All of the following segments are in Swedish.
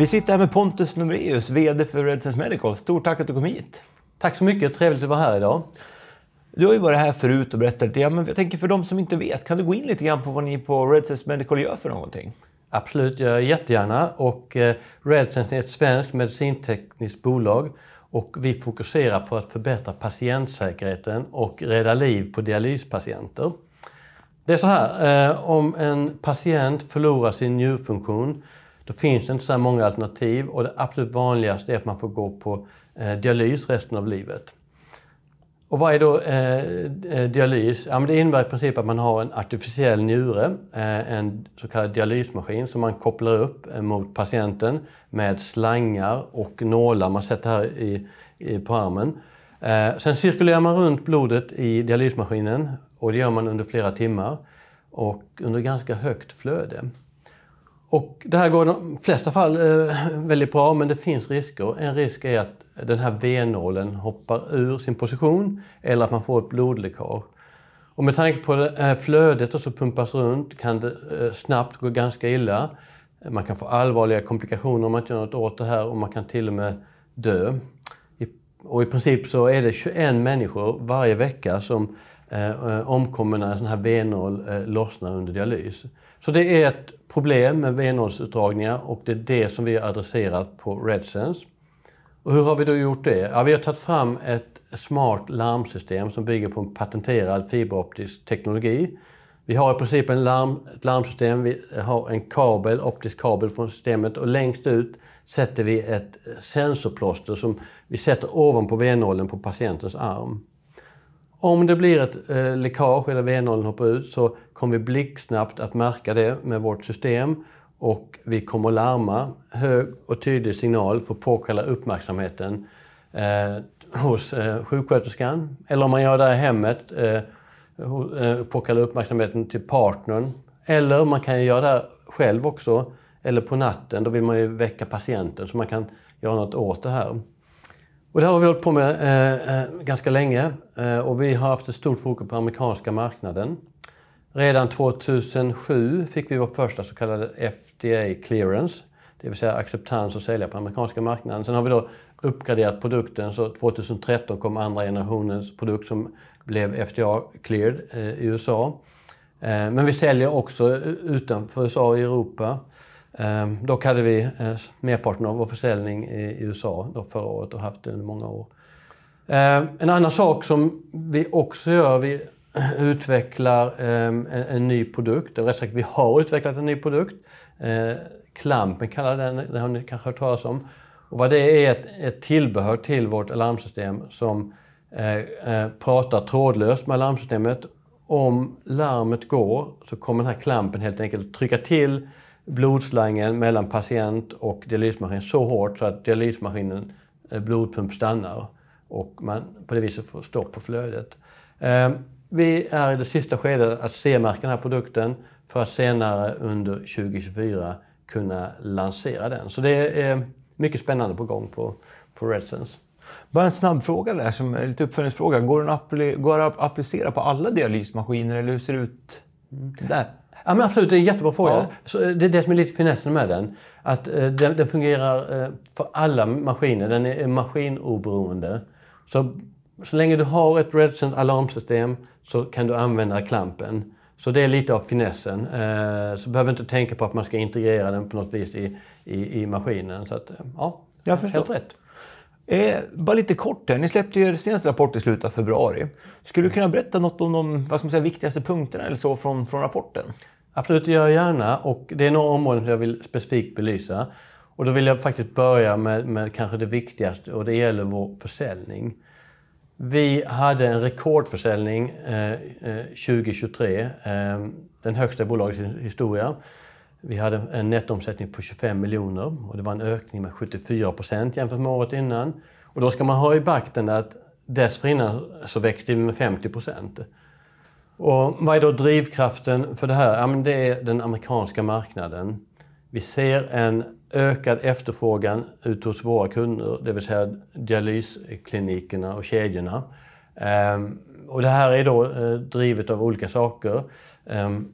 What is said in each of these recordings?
Vi sitter här med Pontus Numreus, VD för Redsense Medical. Stort tack att du kom hit. Tack så mycket. Trevligt att vara här idag. Du har ju varit här förut och berättat lite. Ja, men jag tänker för de som inte vet, kan du gå in lite grann på vad ni på Redsense Medical gör för någonting? Absolut, jag jättegärna. Och eh, Redsense är ett svenskt medicintekniskt bolag och vi fokuserar på att förbättra patientsäkerheten och rädda liv på dialyspatienter. Det är så här, eh, om en patient förlorar sin njurfunktion då finns det inte så här många alternativ och det absolut vanligaste är att man får gå på eh, dialys resten av livet. Och vad är då eh, eh dialys? Ja, men det innebär i princip att man har en artificiell njure, eh, en så kallad dialysmaskin som man kopplar upp eh, mot patienten med slangar och nålar man sätter här i, i, på armen. Eh, sen cirkulerar man runt blodet i dialysmaskinen och det gör man under flera timmar och under ganska högt flöde. Och det här går i de flesta fall eh, väldigt bra, men det finns risker. En risk är att den här V-nålen hoppar ur sin position eller att man får ett blodläckage. Och med tanke på eh, flödet som pumpas runt kan det eh, snabbt gå ganska illa. Man kan få allvarliga komplikationer om man inte gör något åt det här och man kan till och med dö. Och i princip så är det 21 människor varje vecka som Eh, eh, omkommer när en sån här V0 eh, lossnar under dialys. Så det är ett problem med v 0 och det är det som vi har adresserat på RedSense. Och hur har vi då gjort det? Ja, vi har tagit fram ett smart larmsystem som bygger på en patenterad fiberoptisk teknologi. Vi har i princip en larm, ett larmsystem, vi har en kabel, optisk kabel från systemet och längst ut sätter vi ett sensorplåster som vi sätter ovanpå V0 på patientens arm. Om det blir ett eh, läckage eller v hoppar ut så kommer vi blixtsnabbt att märka det med vårt system och vi kommer larma. Hög och tydlig signal för att påkalla uppmärksamheten eh, hos eh, sjuksköterskan. Eller om man gör det här hemmet, eh, eh påkalla uppmärksamheten till partnern. Eller man kan göra det här själv också, eller på natten. Då vill man ju väcka patienten så man kan göra något åt det här. Och det här har vi hållit på med eh, eh, ganska länge eh, och vi har haft ett stort fokus på amerikanska marknaden. Redan 2007 fick vi vår första så kallade FDA clearance, det vill säga acceptans att sälja på amerikanska marknaden. Sen har vi då uppgraderat produkten så 2013 kom andra generationens produkt som blev FDA cleared eh, i USA. Eh, men vi säljer också utanför USA och Europa. Um, dock hade vi uh, merparten av vår försäljning i, i USA då förra året och haft det under många år. Um, en annan sak som vi också gör, vi utvecklar um, en, en, ny produkt, eller rättare sagt vi har utvecklat en ny produkt. Uh, Klampen kallar den, det har ni kanske hört talas om. Och vad det är ett, ett tillbehör till vårt alarmsystem som eh, eh, pratar trådlöst med alarmsystemet. Om larmet går så kommer den här klampen helt enkelt trycka till blodslangen mellan patient och dialysmaskin så hårt så att dialysmaskinen eh, blodpump stannar och man på det viset får stopp på flödet. Ehm, vi är i det sista skedet att ce märka den här produkten för att senare under 2024 kunna lansera den. Så det är mycket spännande på gång på, på RedSense. Bara en snabb fråga där, som är lite uppföljningsfråga. Går den att applicera på alla dialysmaskiner eller hur ser det ut mm. där? Ja, men absolut, det är en jättebra fråga. Ja. Så eh, det är det som är lite finessen med den. Att eh, den, den, fungerar eh, för alla maskiner. Den är maskinoberoende. Så, så länge du har ett RedSense alarmsystem så kan du använda klampen. Så det är lite av finessen. Så du behöver inte tänka på att man ska integrera den på något vis i, i, i maskinen. Så att, ja, Jag förstår. helt rätt. Eh, bara lite kort här. Ni släppte er senaste rapport i slutet av februari. Skulle du kunna berätta något om de vad ska man säga, viktigaste punkterna eller så från, från rapporten? Absolut, det gör jag gärna. Och det är några områden som jag vill specifikt belysa. Och då vill jag faktiskt börja med, med kanske det viktigaste och det gäller vår försäljning. Vi hade en rekordförsäljning eh, 2023, eh, eh, den högsta i bolagets historia. Vi hade en nettoomsättning på 25 miljoner och det var en ökning med 74 procent jämfört med året innan. Och då ska man ha i bakten att dessförinnan så växte vi med 50 procent. vad är då drivkraften för det här? Ja, men det är den amerikanska marknaden. Vi ser en ökad efterfrågan ut hos våra kunder, det vill säga dialysklinikerna och kedjorna. Ehm, och det här är då eh, drivet av olika saker. Ehm,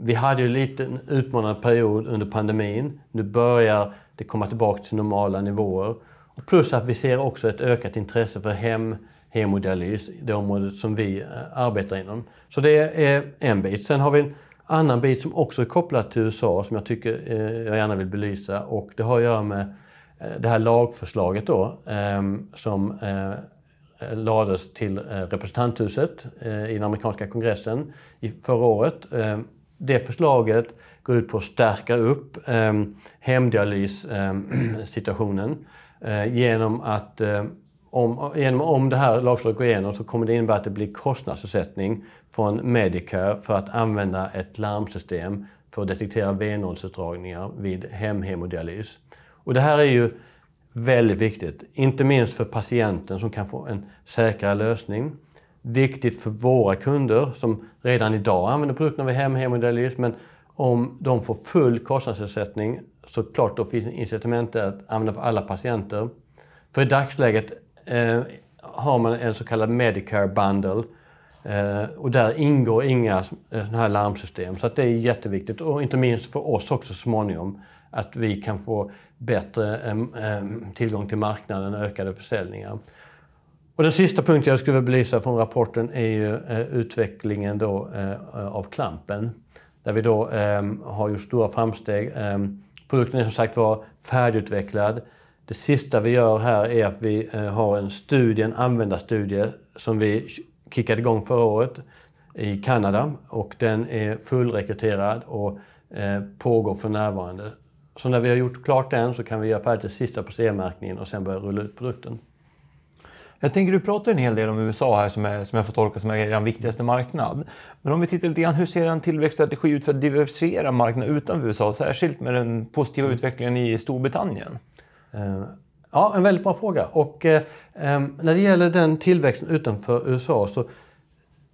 vi hade ju lite en utmanande period under pandemin. Nu börjar det komma tillbaka till normala nivåer. Och plus att vi ser också ett ökat intresse för hem, hemodialys, det området som vi eh, arbetar inom. Så det är en bit. Sen har vi en annan bit som också är kopplad till USA som jag tycker eh, jag gärna vill belysa och det har att göra med eh, det här lagförslaget då ehm, som lades till representanthuset i den amerikanska kongressen förra året ehm, det förslaget går ut på att stärka upp eh, hemdialyssituationen ehm, eh, eh, genom att eh, om, genom, om det här lagförslaget går igenom så kommer det innebära att det blir kostnadsersättning från Medicare för att använda ett larmsystem för att detektera venålsutdragningar vid hemhemodialys. Och det här är ju väldigt viktigt, inte minst för patienten som kan få en säkrare lösning viktigt för våra kunder som redan idag använder produkterna vid hem, hem och idealist, men om de får full kostnadsersättning så klart då finns incitamentet att använda på alla patienter. För i dagsläget eh, har man en så kallad Medicare Bundle eh, och där ingår inga eh, sådana här larmsystem. Så det är jätteviktigt och inte minst för oss också så småningom att vi kan få bättre eh, eh tillgång till marknaden och ökade försäljningar. Och den sista punkten jag skulle vilja belysa från rapporten är ju eh, utvecklingen då eh, av klampen. Där vi då eh, har gjort stora framsteg. Produkten är som sagt var färdigutvecklad. Det sista vi gör här är att vi har en studie, en användarstudie som vi kickade igång förra året i Kanada och den är fullrekryterad och pågår för närvarande. Så när vi har gjort klart den så kan vi göra färdigt den sista på CE-märkningen och sen börja rulla ut produkten. Jag tänker, du pratar en hel del om USA här som, är, som jag får tolka som är er viktigaste marknad. Men om vi tittar lite grann, hur ser en tillväxtstrategi ut för att diversifiera marknaden utanför USA, särskilt med den positiva utvecklingen i Storbritannien? Eh, ja, en väldigt bra fråga. Och, eh, när det gäller den tillväxten utanför USA så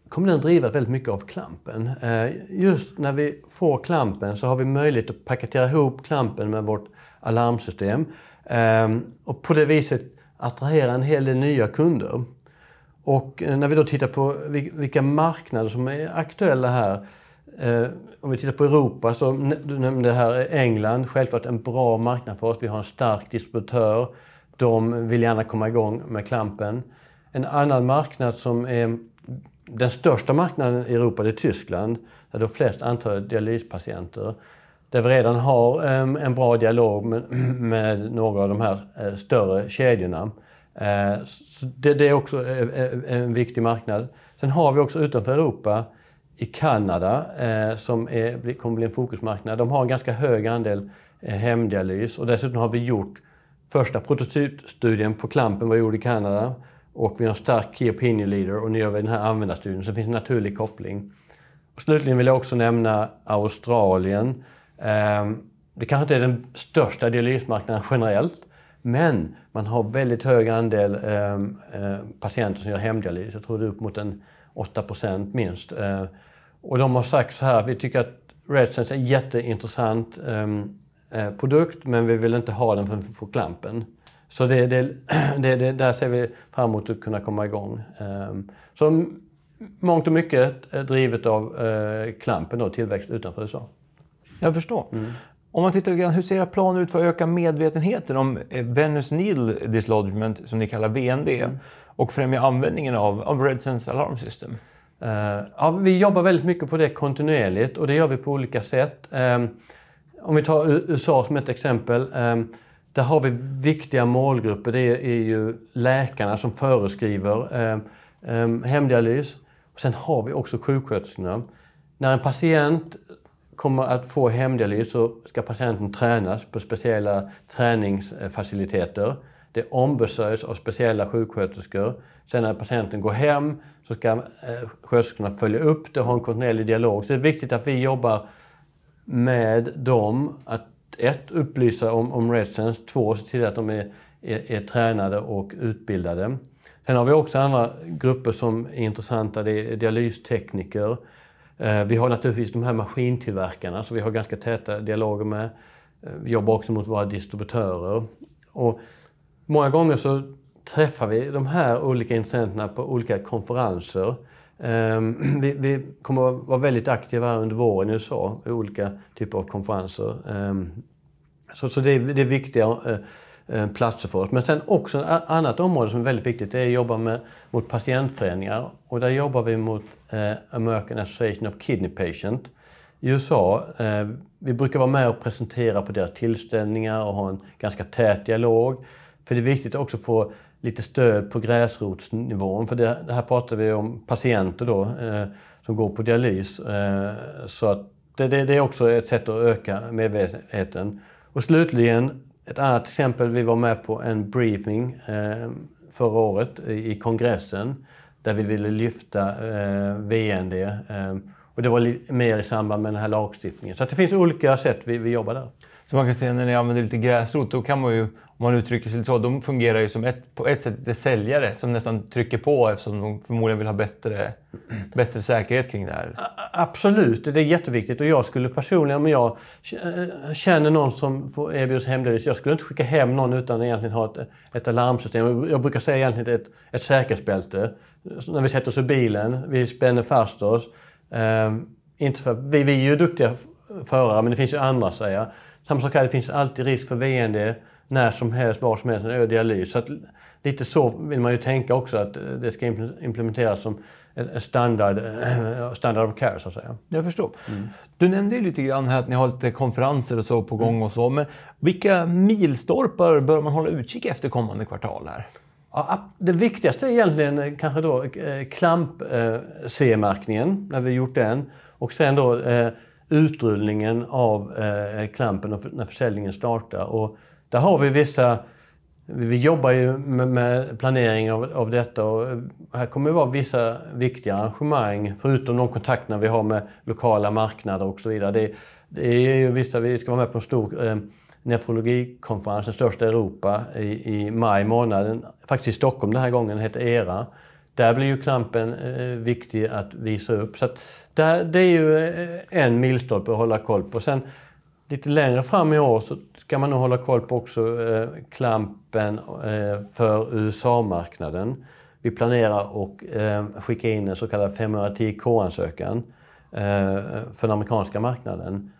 kommer den driva väldigt mycket av klampen. Eh, just när vi får klampen så har vi möjlighet att paketera ihop klampen med vårt alarmsystem. Eh, och på det viset attrahera en hel del nya kunder. Och eh, när vi då tittar på vilka marknader som är aktuella här. Eh, om vi tittar på Europa, så du nämnde här England, självklart en bra marknad för oss. Vi har en stark distributör. De vill gärna komma igång med klampen. En annan marknad som är den största marknaden i Europa, det är Tyskland, där de flest antalet dialyspatienter där vi redan har ehm, en bra dialog med, några av de här eh, större kedjorna. Eh, det, det är också eh, en viktig marknad. Sen har vi också utanför Europa i Kanada som är, kommer bli en fokusmarknad. De har en ganska hög andel hemdialys och dessutom har vi gjort första prototypstudien på klampen var gjord i Kanada och vi har en stark Key Opinion Leader och nu gör vi den här användarstudien så det finns en naturlig koppling. Och slutligen vill jag också nämna Australien Ehm, det kanske inte är den största dialysmarknaden generellt, men man har väldigt hög andel ehm, eh, patienter som gör hemdialys. Jag tror det är upp mot en 8 minst. Eh, och de har sagt så här, vi tycker att RedSense är en jätteintressant ehm, eh, produkt, men vi vill inte ha den för vi får klampen. Så det, det, det, där ser vi fram emot att kunna komma igång. Så mångt och mycket drivet av klampen, och tillväxt utanför USA. Jag förstår. Mm. Om man tittar grann, hur ser era planer ut för att öka medvetenheten om eh, Venus Needle Dislodgement, som ni kallar VND, mm. och främja användningen av, av Red Alarm System? Uh, ja, vi jobbar väldigt mycket på det kontinuerligt och det gör vi på olika sätt. Um, om vi tar USA som ett exempel. Um, där har vi viktiga målgrupper. Det är, ju läkarna som föreskriver um, um, hemdialys. Och sen har vi också sjuksköterskorna. När en patient kommer att få hemdialys så ska patienten tränas på speciella träningsfaciliteter. Det ombesörjs av speciella sjuksköterskor. Sen när patienten går hem så ska eh, sköterskorna följa upp det och ha en kontinuerlig dialog. Så det är viktigt att vi jobbar med dem. Att ett, upplysa om, om RedSense. Två, se till att de är, är, är, tränade och utbildade. Sen har vi också andra grupper som är intressanta. Det är dialystekniker. Eh, vi har naturligtvis de här maskintillverkarna som vi har ganska täta dialoger med. Eh, vi jobbar också mot våra distributörer. Och många gånger så träffar vi de här olika intressenterna på olika konferenser. Ehm, vi, kommer att vara väldigt aktiva under våren i USA i olika typer av konferenser. Ehm, så, det är viktiga eh, Eh, platser för oss. Men sen också ett annat område som är väldigt viktigt, det är att jobba med, mot patientföreningar. Och där jobbar vi mot eh, American Association of Kidney Patient i USA. Eh, vi brukar vara med och presentera på deras tillställningar och ha en ganska tät dialog. För det är viktigt också att få lite stöd på gräsrotsnivån. För det, här pratar vi om patienter då eh, som går på dialys. Eh, så att det, det, det är också ett sätt att öka medvetenheten. Och slutligen ett annat exempel, vi var med på en briefing eh, förra året i kongressen där vi ville lyfta eh, VND. Eh, och det var mer i samband med den här lagstiftningen. Så det finns olika sätt vi, vi jobbar där man kan säga när ni använder lite gräsrot, då kan man ju, om man uttrycker sig lite så, de fungerar ju som ett, på ett sätt lite säljare som nästan trycker på eftersom de förmodligen vill ha bättre, bättre säkerhet kring det här. Absolut, det är jätteviktigt och jag skulle personligen, om jag eh, känner någon som erbjuds hemledigt, jag skulle inte skicka hem någon utan egentligen ha ett, ett alarmsystem. Jag brukar säga egentligen ett, ett säkerhetsbälte. Så när vi sätter oss i bilen, vi spänner fast oss. Ehm, inte för, vi, vi är ju duktiga förare, men det finns ju andra säger jag. Samma sak här, det finns alltid risk för VND när som helst, var som helst, när dialys. Så att, lite så vill man ju tänka också, att eh, det ska implementeras som standard, eh, standard of care, så att säga. Jag förstår. Mm. Du nämnde ju lite grann här att ni har lite konferenser och så på gång och så. Men vilka milstolpar bör man hålla utkik efter kommande kvartal här? Ja, det viktigaste är egentligen eh, kanske då klamp-CE-märkningen, när vi gjort den. Och sen då utrullningen av eh, klampen och när försäljningen startar. Och där har vi vissa... Vi jobbar ju med, med planering av, av detta och eh, här kommer det vara vissa viktiga arrangemang förutom de kontakterna vi har med lokala marknader och så vidare. Det, det är ju vissa, vi ska vara med på en stor eh, nefrologikonferens, den största i Europa, i, i maj månad. Faktiskt i Stockholm den här gången, den heter ERA. Där blir ju klampen eh, viktig att visa upp. Så där, det är ju eh, en milstolpe att hålla koll på. Sen lite längre fram i år så ska man nog hålla koll på också eh, klampen eh, för USA-marknaden. Vi planerar att eh, skicka in en så kallad 510K-ansökan eh, för den amerikanska marknaden.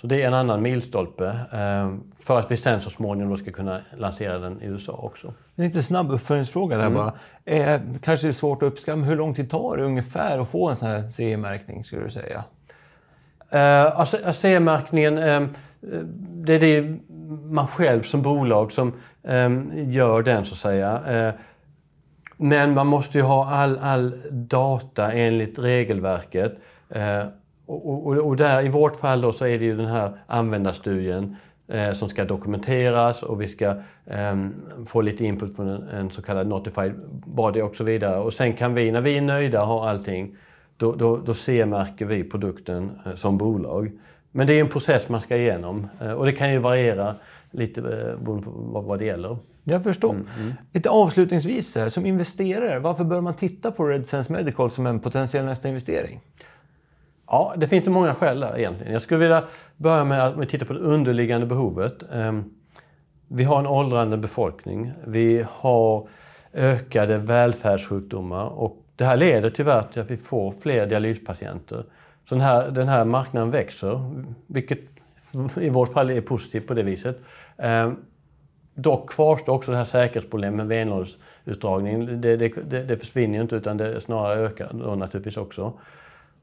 Så det är en annan milstolpe eh, för att vi sen så småningom ska kunna lansera den i USA också. En lite snabb uppföljningsfråga där mm. bara. Eh, kanske det är svårt att uppskatta, men hur lång tid tar det ungefär att få en sån här CE-märkning skulle du säga? Eh, alltså, alltså CE-märkningen, eh, det är det man själv som bolag som eh, gör den så att säga. Eh, men man måste ju ha all, all data enligt regelverket eh, och, och, och, där, i vårt fall då, så är det ju den här användarstudien eh, som ska dokumenteras och vi ska eh, få lite input från en, en så kallad notified body och så vidare. Och sen kan vi, när vi är nöjda och har allting, då, då, då CE-märker vi produkten eh, som bolag. Men det är en process man ska igenom eh, och det kan ju variera lite eh, beroende på vad det gäller. Jag förstår. Mm, mm. Lite avslutningsvis här, som investerare, varför bör man titta på RedSense Medical som en potentiell nästa investering? Ja, det finns många skäl där egentligen. Jag skulle vilja börja med att titta på det underliggande behovet. Ehm, vi har en åldrande befolkning. Vi har ökade välfärdssjukdomar och det här leder tyvärr till att vi får fler dialyspatienter. Så den här, den här marknaden växer, vilket i vårt fall är positivt på det viset. Ehm, dock kvarstår också det här säkerhetsproblemet med venlådsutdragning. Det, det, det, försvinner ju inte utan det snarare ökar då naturligtvis också.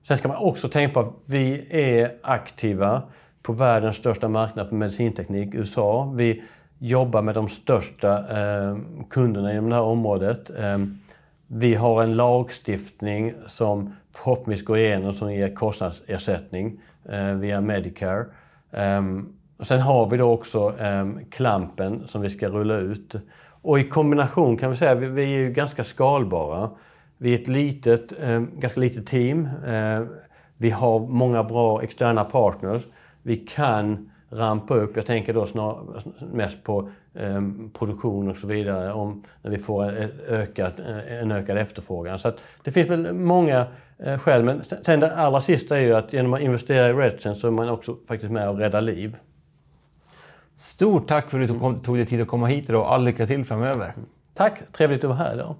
Sen ska man också tänka på att vi är aktiva på världens största marknad för medicinteknik, USA. Vi jobbar med de största eh, kunderna inom det här området. Eh, vi har en lagstiftning som förhoppningsvis går igenom som ger kostnadsersättning eh, via Medicare. Ehm, och sen har vi då också ehm, klampen som vi ska rulla ut. Och i kombination kan vi säga, vi, vi är ju ganska skalbara. Vi är ett litet, eh, ganska litet team. Eh, vi har många bra externa partners. Vi kan rampa upp. Jag tänker då snar, mest på eh, produktion och så vidare om när vi får en, ökad, eh, en ökad efterfrågan. Så det finns väl många eh, skäl. Men sen det allra sista är ju att genom att investera i Redsen så är man också faktiskt med och räddar liv. Stort tack för att du tog, dig tid att komma hit idag all lycka till framöver. Tack! Trevligt att vara här idag.